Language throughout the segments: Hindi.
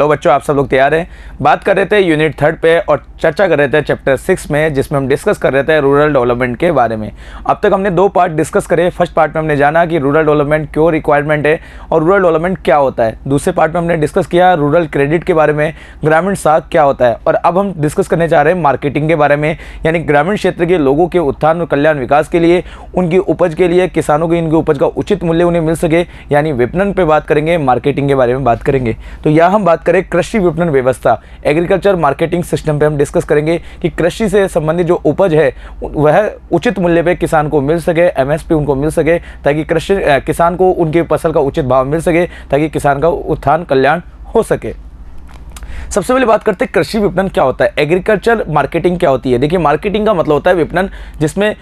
हेलो बच्चों आप सब लोग तैयार हैं बात कर रहे थे यूनिट थर्ड पे और चर्चा कर रहे थे चैप्टर सिक्स में जिसमें हम डिस्कस कर रहे थे रूरल डेवलपमेंट के बारे में अब तक हमने दो पार्ट डिस्कस करे फर्स्ट पार्ट में हमने जाना कि रूरल डेवलपमेंट क्यों रिक्वायरमेंट है और रूरल डेवलपमेंट क्या होता है दूसरे पार्ट में हमने डिस्कस किया रूरल क्रेडिट के बारे में ग्रामीण साख क्या होता है और अब हम डिस्कस करने जा रहे हैं मार्केटिंग के बारे में यानी ग्रामीण क्षेत्र के लोगों के उत्थान और कल्याण विकास के लिए उनकी उपज के लिए किसानों की इनकी उपज का उचित मूल्य उन्हें मिल सके यानी विपणन पर बात करेंगे मार्केटिंग के बारे में बात करेंगे तो यह हम बात करें कृषि विपणन व्यवस्था एग्रीकल्चर मार्केटिंग सिस्टम पे हम डिस्कस करेंगे कि कृषि से संबंधित जो उपज है वह उचित मूल्य पे किसान को मिल सके एमएसपी उनको मिल सके ताकि कृषि किसान को उनकी फसल का उचित भाव मिल सके ताकि किसान का उत्थान कल्याण हो सके सबसे पहले बात करते हैं कृषि विपणन क्या होता है एग्रीकल्चर मार्केटिंग क्या होती है देखिए मार्केटिंग का मतलब होता है विपणन जिसमें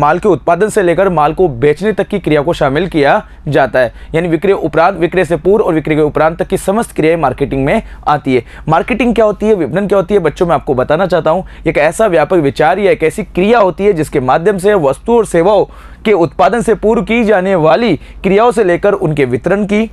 माल के उत्पादन से लेकर माल को बेचने तक की क्रिया को शामिल किया जाता है यानी विक्रय उपरांत विक्रय से पूर्व और विक्रय के उपरांत तक की समस्त क्रियाएं मार्केटिंग में आती है मार्केटिंग क्या होती है विपणन क्या होती है बच्चों में आपको बताना चाहता हूँ एक ऐसा व्यापक विचार या एक ऐसी क्रिया होती है जिसके माध्यम से वस्तु और सेवाओं के उत्पादन से पूर्व की जाने वाली क्रियाओं से लेकर उनके वितरण की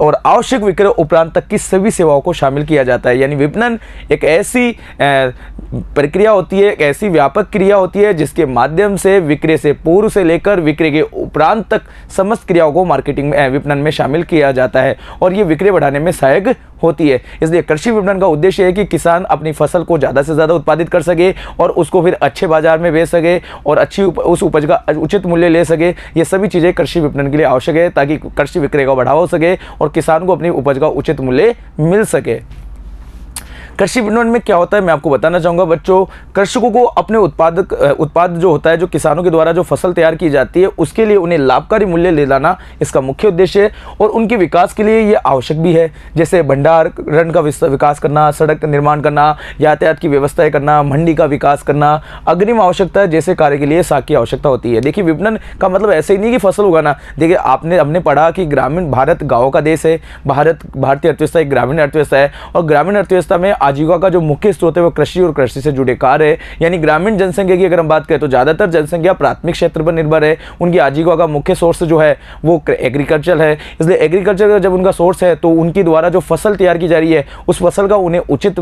और आवश्यक विक्रय उपरांत तक की सभी सेवाओं को शामिल किया जाता है यानी विपणन एक ऐसी प्रक्रिया होती है एक ऐसी व्यापक क्रिया होती है जिसके माध्यम से विक्रय से पूर्व से लेकर विक्रय के उपरांत तक समस्त क्रियाओं को मार्केटिंग में विपणन में शामिल किया जाता है और ये विक्रय बढ़ाने में सहायक होती है इसलिए कृषि विपणन का उद्देश्य है कि किसान अपनी फसल को ज़्यादा से ज़्यादा उत्पादित कर सके और उसको फिर अच्छे बाजार में बेच सके और अच्छी उप, उस उपज का उचित मूल्य ले सके ये सभी चीज़ें कृषि विपणन के लिए आवश्यक है ताकि कृषि विक्रय को बढ़ावा हो सके और किसान को अपनी उपज का उचित मूल्य मिल सके कृषि विपणन में क्या होता है मैं आपको बताना चाहूँगा बच्चों कृषकों को अपने उत्पादक उत्पाद जो होता है जो किसानों के द्वारा जो फसल तैयार की जाती है उसके लिए उन्हें लाभकारी मूल्य ले लाना इसका मुख्य उद्देश्य है और उनके विकास के लिए ये आवश्यक भी है जैसे भंडार रण का विकास करना सड़क निर्माण करना यातायात की व्यवस्था करना मंडी का विकास करना अग्रिम आवश्यकता जैसे कार्य के लिए साख की आवश्यकता होती है देखिए विपणन का मतलब ऐसे ही नहीं कि फसल उगाना देखिए आपने हमने पढ़ा कि ग्रामीण भारत गाँव का देश है भारत भारतीय अर्थव्यवस्था एक ग्रामीण अर्थव्यवस्था है और ग्रामीण अर्थव्यवस्था में आजीविका का जो मुख्य स्रोत है वो कृषि और कृषि से जुड़े कार्य है यानी ग्रामीण जनसंख्या की अगर हम बात करें तो ज़्यादातर जनसंख्या प्राथमिक क्षेत्र पर निर्भर है उनकी आजीविका का मुख्य सोर्स जो है वो एग्रीकल्चर है इसलिए एग्रीकल्चर का जब उनका सोर्स है तो उनके द्वारा जो फसल तैयार की जा रही है उस फसल का उन्हें उचित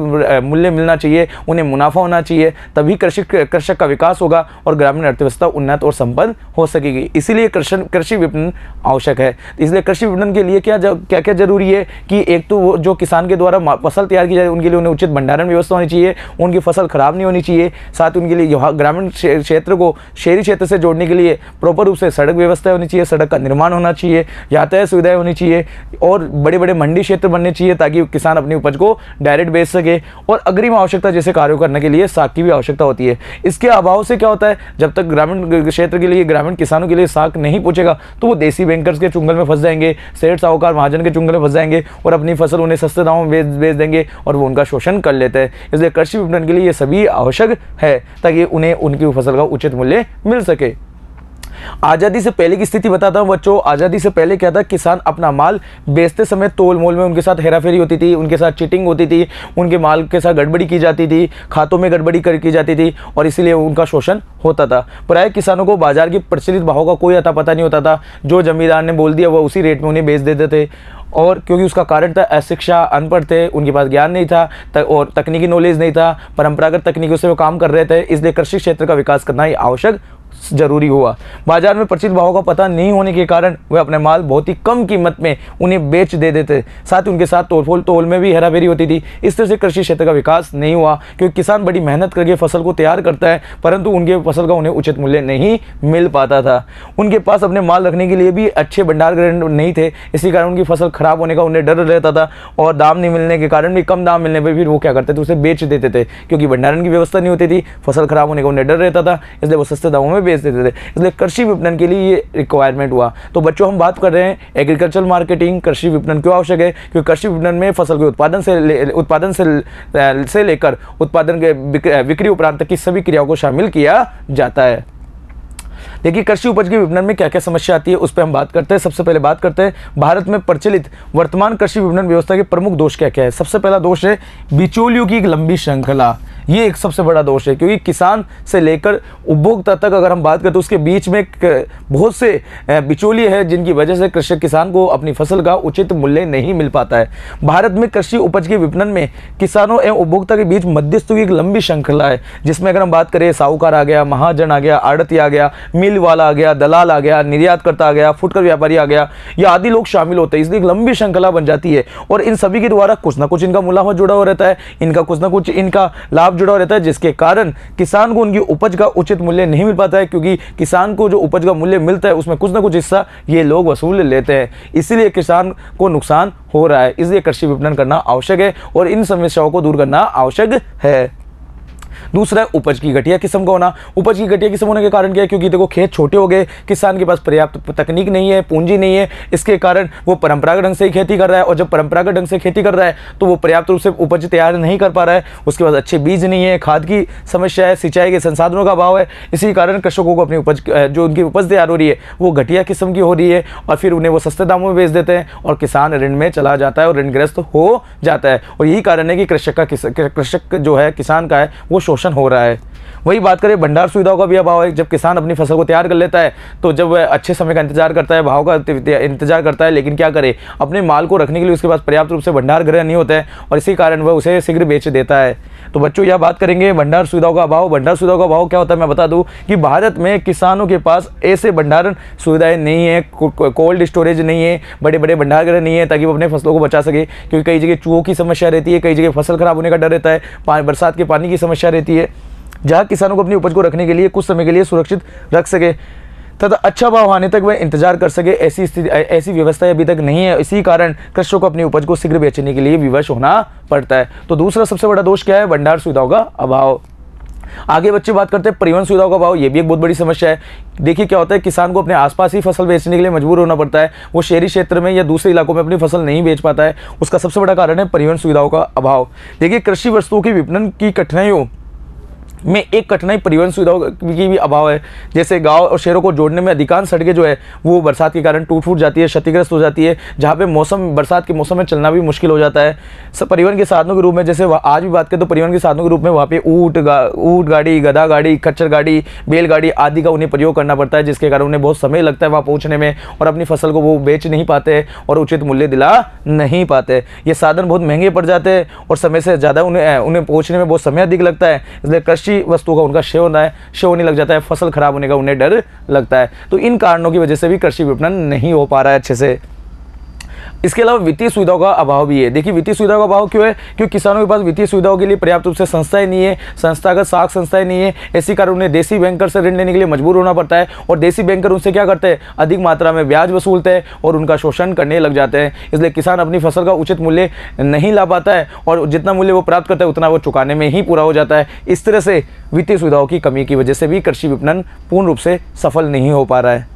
मूल्य मिलना चाहिए उन्हें मुनाफा होना चाहिए तभी कृषि कृषक का विकास होगा और ग्रामीण अर्थव्यवस्था उन्नत और संपन्न हो सकेगी इसीलिए कृषि विपणन आवश्यक है इसलिए कृषि विपणन के लिए क्या क्या क्या जरूरी है कि एक तो वो जो किसान के द्वारा फसल तैयार की जा रही है उनके लिए उन्हें उचित भंडारण व्यवस्था होनी चाहिए उनकी फसल ख़राब नहीं होनी चाहिए साथ उनके लिए ग्रामीण क्षेत्र को शहरी क्षेत्र से जोड़ने के लिए प्रॉपर रूप से सड़क व्यवस्था होनी चाहिए सड़क का निर्माण होना चाहिए यातायात सुविधाएं होनी चाहिए और बड़े बड़े मंडी क्षेत्र बनने चाहिए ताकि किसान अपनी उपज को डायरेक्ट बेच सके और अग्रिम आवश्यकता जैसे कार्यों करने के लिए साख की भी आवश्यकता होती है इसके अभाव से क्या होता है जब तक ग्रामीण क्षेत्र के लिए ग्रामीण किसानों के लिए साख नहीं पूछेगा तो वो देसी बैंकर्स के चुंगल में फंस जाएंगे सेठ साहूकार महाजन के चुंगल में फंस जाएंगे और अपनी फसल उन्हें सस्ते दामों में बेच बेच देंगे और वो उनका शोषण शोषण कर लेते हैं इसलिए कृषि विपणन के लिए ये सभी आवश्यक है ताकि उन्हें उनकी फसल का उचित मूल्य मिल सके आज़ादी से पहले की स्थिति बताता हूँ बच्चों आज़ादी से पहले क्या था किसान अपना माल बेचते समय तोल मोल में उनके साथ हेराफेरी होती थी उनके साथ चीटिंग होती थी उनके माल के साथ गड़बड़ी की जाती थी खातों में गड़बड़ी कर की जाती थी और इसीलिए उनका शोषण होता था प्राय किसानों को बाजार के प्रचलित भाव का कोई अता पता नहीं होता था जो जमींदार ने बोल दिया वह उसी रेट में उन्हें बेच देते थे और क्योंकि उसका कारण था अशिक्षा अनपढ़ थे उनके पास ज्ञान नहीं था तक, और तकनीकी नॉलेज नहीं था परंपरागत तकनीकों से वो काम कर रहे थे इसलिए कृषि क्षेत्र का विकास करना ही आवश्यक जरूरी हुआ बाजार में प्रचित भावों का पता नहीं होने के कारण वे अपने माल बहुत ही कम कीमत में उन्हें बेच दे देते साथ ही उनके साथ तोड़फोल तोल में भी हेराफेरी होती थी इस तरह से कृषि क्षेत्र का विकास नहीं हुआ क्योंकि किसान बड़ी मेहनत करके फसल को तैयार करता है परंतु उनके फसल का उन्हें उचित मूल्य नहीं मिल पाता था उनके पास अपने माल रखने के लिए भी अच्छे भंडार ग्रहण नहीं थे इसी कारण उनकी फसल खराब होने का उन्हें डर रहता था और दाम नहीं मिलने के कारण भी कम दाम मिलने पर फिर वो क्या करते थे उसे बेच देते थे क्योंकि भंडारण की व्यवस्था नहीं होती थी फसल खराब होने का उन्हें डर रहता था इसलिए वो सस्ते दामों में बेच देते थे इसलिए कृषि विपणन के लिए ये रिक्वायरमेंट हुआ तो बच्चों हम बात कर रहे हैं एग्रीकल्चर मार्केटिंग कृषि विपणन क्यों आवश्यक है क्योंकि कृषि विपणन में फसल के उत्पादन से उत्पादन से से लेकर उत्पादन के बिक्री उपरांत तक की सभी क्रियाओं को शामिल किया जाता है देखिए कृषि उपज के विपणन में क्या क्या समस्या आती है उस पर हम बात करते हैं सबसे पहले बात करते हैं भारत में प्रचलित वर्तमान कृषि विपणन व्यवस्था के प्रमुख दोष क्या क्या है सबसे पहला दोष है बिचौलियों की एक लंबी श्रृंखला ये एक सबसे बड़ा दोष है क्योंकि किसान से लेकर उपभोक्ता तक अगर हम बात करें तो उसके बीच में बहुत से बिचौलिए हैं जिनकी वजह से कृषक किसान को अपनी फसल का उचित मूल्य नहीं मिल पाता है भारत में कृषि उपज के विपणन में किसानों एवं उपभोक्ता के बीच मध्यस्थ की एक लंबी श्रृंखला है जिसमें अगर हम बात करें साहूकार आ गया महाजन आ गया आड़ती आ गया मिल वाला आ गया दलाल आ गया निर्यात करता आ गया फुटकर व्यापारी आ गया या आदि लोग शामिल होते हैं इसलिए एक लंबी श्रृंखला बन जाती है और इन सभी के द्वारा कुछ ना कुछ इनका मुलाफा जुड़ा हुआ रहता है इनका कुछ ना कुछ इनका लाभ दबाव जुड़ा रहता है जिसके कारण किसान को उनकी उपज का उचित मूल्य नहीं मिल पाता है क्योंकि किसान को जो उपज का मूल्य मिलता है उसमें कुछ ना कुछ हिस्सा ये लोग वसूल लेते हैं इसीलिए किसान को नुकसान हो रहा है इसलिए कृषि विपणन करना आवश्यक है और इन समस्याओं को दूर करना आवश्यक है दूसरा है उपज की घटिया किस्म का होना उपज की घटिया किस्म होने के कारण क्या है क्योंकि देखो खेत छोटे हो गए किसान के पास पर्याप्त तकनीक नहीं है पूंजी नहीं है इसके कारण वो परंपरागत ढंग से ही खेती कर रहा है और जब परंपरागत ढंग से खेती कर रहा है तो वो पर्याप्त रूप से उपज तैयार नहीं कर पा रहा है उसके पास अच्छे बीज नहीं है खाद की समस्या है सिंचाई के संसाधनों का अभाव है इसी कारण कृषकों को अपनी उपज जो उनकी उपज तैयार हो रही है वो घटिया किस्म की हो रही है और फिर उन्हें वो सस्ते दामों में बेच देते हैं और किसान ऋण में चला जाता है और ऋणग्रस्त हो जाता है और यही कारण है कि कृषक का कृषक जो है किसान का है वो शोषण प्रमोशन हो रहा है वही बात करें भंडार सुविधाओं का भी अभाव है जब किसान अपनी फसल को तैयार कर लेता है तो जब वह अच्छे समय का इंतजार करता है भाव का इंतजार करता है लेकिन क्या करे अपने माल को रखने के लिए उसके पास पर्याप्त रूप से भंडार गृह नहीं होता है और इसी कारण वह उसे शीघ्र बेच देता है तो बच्चों यह बात करेंगे भंडार सुविधाओं का अभाव भंडार सुविधाओं का अभाव क्या होता है मैं बता दूँ कि भारत में किसानों के पास ऐसे भंडारण सुविधाएं नहीं है कोल्ड स्टोरेज नहीं है बड़े बड़े भंडार गृह नहीं है ताकि वो अपने फसलों को बचा सके क्योंकि कई जगह चूहों की समस्या रहती है कई जगह फसल खराब होने का डर रहता है बरसात के पानी की समस्या रहती है जहाँ किसानों को अपनी उपज को रखने के लिए कुछ समय के लिए सुरक्षित रख सके तथा अच्छा भाव आने तक वह इंतजार कर सके ऐसी स्थिति ऐसी व्यवस्था अभी तक नहीं है इसी कारण कृषकों को अपनी उपज को शीघ्र बेचने के लिए विवश होना पड़ता है तो दूसरा सबसे बड़ा दोष क्या है भंडार सुविधाओं का अभाव आगे बच्चे बात करते हैं परिवहन सुविधाओं का अभाव ये भी एक बहुत बड़ी समस्या है देखिए क्या होता है किसान को अपने आसपास ही फसल बेचने के लिए मजबूर होना पड़ता है वो शहरी क्षेत्र में या दूसरे इलाकों में अपनी फसल नहीं बेच पाता है उसका सबसे बड़ा कारण है परिवहन सुविधाओं का अभाव देखिए कृषि वस्तुओं की विपणन की कठिनाइयों में एक कठिनाई परिवहन सुविधाओं की भी अभाव है जैसे गांव और शहरों को जोड़ने में अधिकांश सड़कें जो है वो बरसात के कारण टूट फूट जाती है क्षतिग्रस्त हो जाती है जहाँ पे मौसम बरसात के मौसम में चलना भी मुश्किल हो जाता है सब परिवहन के साधनों के रूप में जैसे आज भी बात करें तो परिवहन के साधनों के रूप में वहाँ पर ऊँट गा, गाड़ी गधा गाड़ी खच्चर गाड़ी बैलगाड़ी आदि का उन्हें प्रयोग करना पड़ता है जिसके कारण उन्हें बहुत समय लगता है वहाँ पहुँचने में और अपनी फसल को वो बेच नहीं पाते और उचित मूल्य दिला नहीं पाते ये साधन बहुत महंगे पड़ जाते हैं और समय से ज़्यादा उन्हें उन्हें पहुँचने में बहुत समय अधिक लगता है इसलिए कृषि किसी वस्तु का उनका सेवन है शेव ही लग जाता है फसल खराब होने का उन्हें डर लगता है तो इन कारणों की वजह से भी कृषि विपणन नहीं हो पा रहा है अच्छे से इसके अलावा वित्तीय सुविधाओं का अभाव भी है देखिए वित्तीय सुविधाओं का अभाव क्यों है क्योंकि किसानों के पास वित्तीय सुविधाओं के लिए पर्याप्त रूप से संस्थाएं नहीं है संस्थागत साख संस्थाएं नहीं है इसी कारण उन्हें देसी बैंकर से ऋण लेने के लिए मजबूर होना पड़ता है और देसी बैंकर उनसे क्या करते हैं अधिक मात्रा में ब्याज वसूलते हैं और उनका शोषण करने लग जाते हैं इसलिए किसान अपनी फसल का उचित मूल्य नहीं ला पाता है और जितना मूल्य वो प्राप्त करता है उतना वो चुकाने में ही पूरा हो जाता है इस तरह से वित्तीय सुविधाओं की कमी की वजह से भी कृषि विपणन पूर्ण रूप से सफल नहीं हो पा रहा है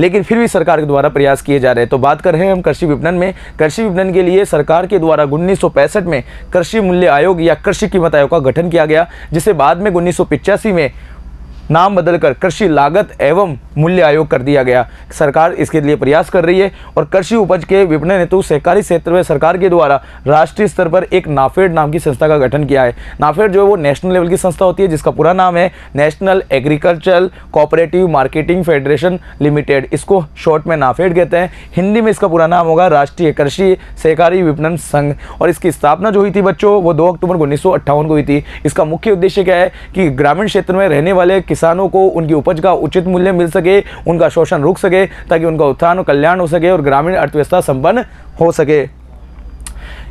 लेकिन फिर भी सरकार के द्वारा प्रयास किए जा रहे हैं तो बात कर रहे हैं हम कृषि विपणन में कृषि विपणन के लिए सरकार के द्वारा उन्नीस में कृषि मूल्य आयोग या कृषि कीमत आयोग का गठन किया गया जिसे बाद में उन्नीस में नाम बदलकर कृषि लागत एवं मूल्य आयोग कर दिया गया सरकार इसके लिए प्रयास कर रही है और कृषि उपज के विपणन हेतु सहकारी क्षेत्र में सरकार के द्वारा राष्ट्रीय स्तर पर एक नाफेड नाम की संस्था का गठन किया है नाफेड जो है वो नेशनल लेवल की संस्था होती है जिसका पूरा नाम है national agricultural cooperative marketing federation limited इसको शॉर्ट में नाफेड कहते हैं हिंदी में इसका पूरा नाम होगा राष्ट्रीय कृषि सहकारी विपणन संघ और इसकी स्थापना जो हुई थी बच्चों वो दो अक्टूबर उन्नीस को हुई थी इसका मुख्य उद्देश्य क्या है कि ग्रामीण क्षेत्र में रहने वाले किसान किसानों को उनकी उपज का उचित मूल्य मिल सके उनका शोषण रुक सके ताकि उनका उत्थान और कल्याण हो सके और ग्रामीण अर्थव्यवस्था संपन्न हो सके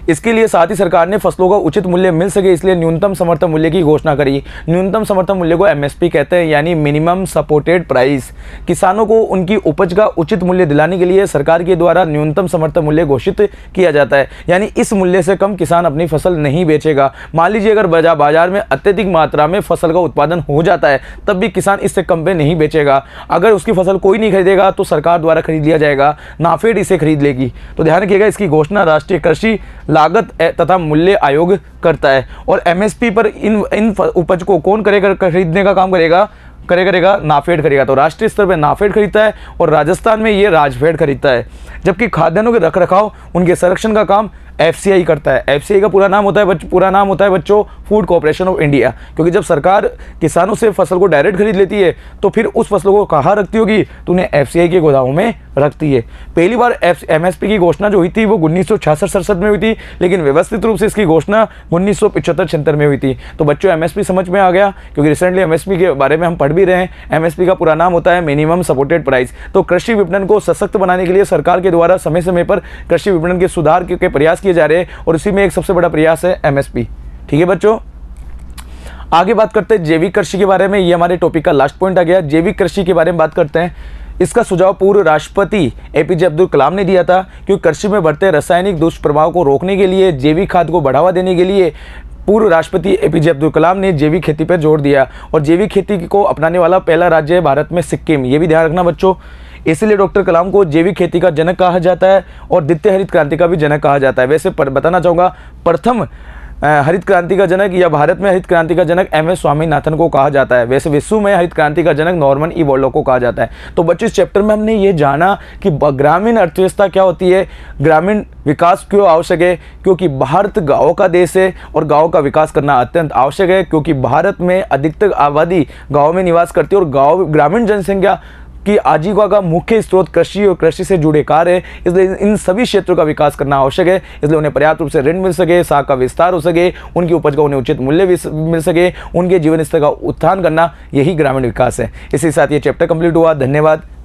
इसके लिए साथ ही सरकार ने फसलों का उचित मूल्य मिल सके इसलिए न्यूनतम समर्थन मूल्य की घोषणा करी न्यूनतम समर्थन मूल्य को एमएसपी कहते हैं यानी मिनिमम सपोर्टेड प्राइस किसानों को उनकी उपज का उचित मूल्य दिलाने के लिए सरकार के द्वारा न्यूनतम समर्थन मूल्य घोषित किया जाता है यानी इस मूल्य से कम किसान अपनी फसल नहीं बेचेगा मान लीजिए अगर बाजार में अत्यधिक मात्रा में फसल का उत्पादन हो जाता है तब भी किसान इससे कम पे नहीं बेचेगा अगर उसकी फसल कोई नहीं खरीदेगा तो सरकार द्वारा खरीद लिया जाएगा नाफेड इसे खरीद लेगी तो ध्यान रखिएगा इसकी घोषणा राष्ट्रीय कृषि लागत तथा मूल्य आयोग करता है और एमएसपी पर इन इन उपज को कौन करेगा खरीदने का काम करेगा करे करेगा नाफेड करेगा तो राष्ट्रीय स्तर पर नाफेड खरीदता है और राजस्थान में ये राजफेड खरीदता है जबकि खाद्यान्नों के रख रखाव उनके संरक्षण का काम एफ करता है एफ का पूरा नाम होता है बच्चों पूरा नाम होता है बच्चों फूड कॉरपोरेशन ऑफ इंडिया क्योंकि जब सरकार किसानों से फसल को डायरेक्ट खरीद लेती है तो फिर उस फसलों को कहाँ रखती होगी तो उन्हें एफ के गोदामों में रखती है पहली बार एफ की घोषणा जो हुई थी वो उन्नीस सौ में हुई थी लेकिन व्यवस्थित रूप से इसकी घोषणा उन्नीस सौ पिछहत्तर में हुई थी तो बच्चों एम समझ में आ गया क्योंकि रिसेंटली एम के बारे में हम पढ़ भी रहे हैं एम का पूरा नाम होता है मिनिमम सपोर्टेड प्राइस तो कृषि विपणन को सशक्त बनाने के लिए सरकार के द्वारा समय समय पर कृषि विपणन के सुधार के प्रयास किए किए जा रहे हैं और इसी में एक सबसे बड़ा प्रयास है एमएसपी ठीक है बच्चों आगे बात करते हैं जैविक कृषि के बारे में ये हमारे टॉपिक का लास्ट पॉइंट आ गया जैविक कृषि के बारे में बात करते हैं इसका सुझाव पूर्व राष्ट्रपति एपीजे अब्दुल कलाम ने दिया था क्योंकि कृषि में बढ़ते रासायनिक दुष्प्रभाव को रोकने के लिए जैविक खाद को बढ़ावा देने के लिए पूर्व राष्ट्रपति एपीजे अब्दुल कलाम ने जैविक खेती पर जोर दिया और जैविक खेती को अपनाने वाला पहला राज्य है भारत में सिक्किम ये भी ध्यान रखना बच्चों इसलिए डॉक्टर कलाम को जैविक खेती का जनक कहा जाता है और द्वितीय हरित क्रांति का भी जनक कहा जाता है वैसे पर, बताना चाहूँगा प्रथम हरित क्रांति का जनक या भारत में हरित क्रांति का जनक एम एस स्वामीनाथन को कहा जाता है वैसे विश्व में हरित क्रांति का जनक नॉर्मन ई वर्लो को कहा जाता है तो बच्चों इस चैप्टर में हमने ये जाना कि ग्रामीण अर्थव्यवस्था क्या होती है ग्रामीण विकास क्यों आवश्यक है क्योंकि भारत गाँव का देश है और गाँव का विकास करना अत्यंत आवश्यक है क्योंकि भारत में अधिकतर आबादी गाँव में निवास करती है और गाँव ग्रामीण जनसंख्या कि आजीविका का मुख्य स्रोत कृषि और कृषि से जुड़े कार्य है इसलिए इन सभी क्षेत्रों का विकास करना आवश्यक है इसलिए उन्हें पर्याप्त रूप से ऋण मिल सके साख का विस्तार हो सके उनकी उपज का उन्हें उचित मूल्य मिल सके उनके जीवन स्तर का उत्थान करना यही ग्रामीण विकास है इसी साथ ये चैप्टर कंप्लीट हुआ धन्यवाद